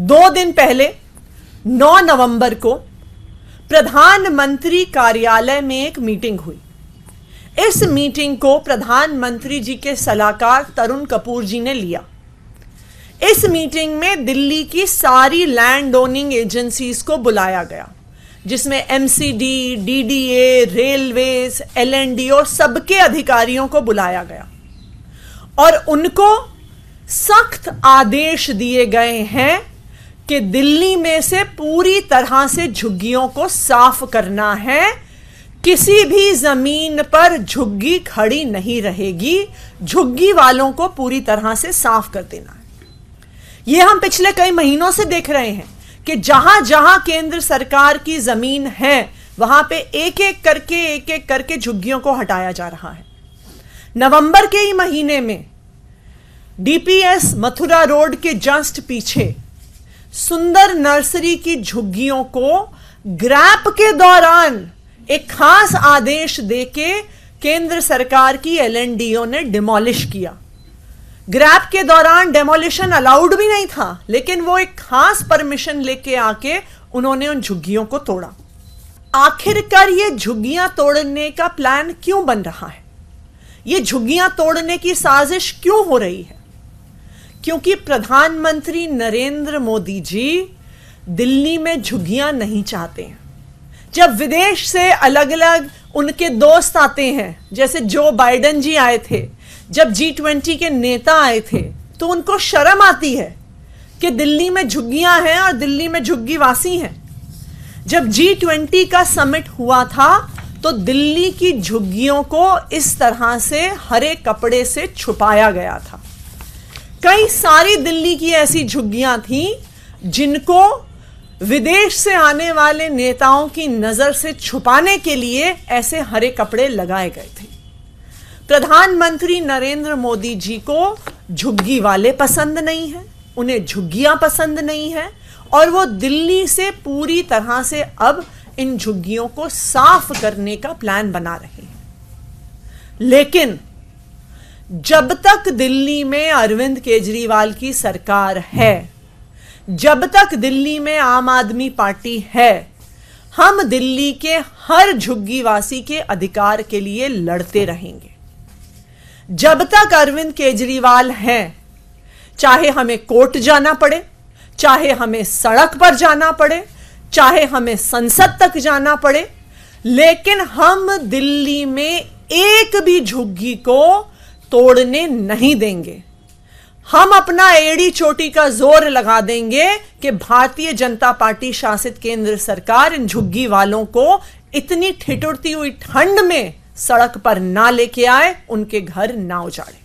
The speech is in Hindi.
दो दिन पहले 9 नवंबर को प्रधानमंत्री कार्यालय में एक मीटिंग हुई इस मीटिंग को प्रधानमंत्री जी के सलाहकार तरुण कपूर जी ने लिया इस मीटिंग में दिल्ली की सारी लैंड ओनिंग एजेंसीज को बुलाया गया जिसमें एमसीडी, डीडीए, रेलवेज एलएनडी और सबके अधिकारियों को बुलाया गया और उनको सख्त आदेश दिए गए हैं कि दिल्ली में से पूरी तरह से झुग्गियों को साफ करना है किसी भी जमीन पर झुग्गी खड़ी नहीं रहेगी झुग्गी वालों को पूरी तरह से साफ कर देना है यह हम पिछले कई महीनों से देख रहे हैं कि जहां जहां केंद्र सरकार की जमीन है वहां पे एक एक करके एक एक करके झुग्गियों को हटाया जा रहा है नवंबर के ही महीने में डीपीएस मथुरा रोड के जस्ट पीछे सुंदर नर्सरी की झुग्गियों को ग्रैप के दौरान एक खास आदेश देके केंद्र सरकार की एलएनडीओ ने डिमोलिश किया ग्रैप के दौरान डेमोलिशन अलाउड भी नहीं था लेकिन वो एक खास परमिशन लेके आके उन्होंने उन झुग्गियों को तोड़ा आखिरकार ये झुग्गियां तोड़ने का प्लान क्यों बन रहा है ये झुग्गियां तोड़ने की साजिश क्यों हो रही है क्योंकि प्रधानमंत्री नरेंद्र मोदी जी दिल्ली में झुग्गियां नहीं चाहते हैं जब विदेश से अलग अलग उनके दोस्त आते हैं जैसे जो बाइडन जी आए थे जब जी ट्वेंटी के नेता आए थे तो उनको शर्म आती है कि दिल्ली में झुग्गियां हैं और दिल्ली में झुग्गी वासी हैं जब जी ट्वेंटी का समिट हुआ था तो दिल्ली की झुग्गियों को इस तरह से हरे कपड़े से छुपाया गया था कई सारी दिल्ली की ऐसी झुग्गियां थी जिनको विदेश से आने वाले नेताओं की नजर से छुपाने के लिए ऐसे हरे कपड़े लगाए गए थे प्रधानमंत्री नरेंद्र मोदी जी को झुग्गी वाले पसंद नहीं है उन्हें झुग्गियां पसंद नहीं है और वो दिल्ली से पूरी तरह से अब इन झुग्गियों को साफ करने का प्लान बना रहे हैं लेकिन जब तक दिल्ली में अरविंद केजरीवाल की सरकार है जब तक दिल्ली में आम आदमी पार्टी है हम दिल्ली के हर झुग्गी वासी के अधिकार के लिए लड़ते रहेंगे जब तक अरविंद केजरीवाल हैं चाहे हमें कोर्ट जाना पड़े चाहे हमें सड़क पर जाना पड़े चाहे हमें संसद तक जाना पड़े लेकिन हम दिल्ली में एक भी झुग्गी को तोड़ने नहीं देंगे हम अपना एड़ी चोटी का जोर लगा देंगे कि भारतीय जनता पार्टी शासित केंद्र सरकार इन झुग्गी वालों को इतनी ठिठुरती हुई ठंड में सड़क पर ना लेके आए उनके घर ना उजाड़े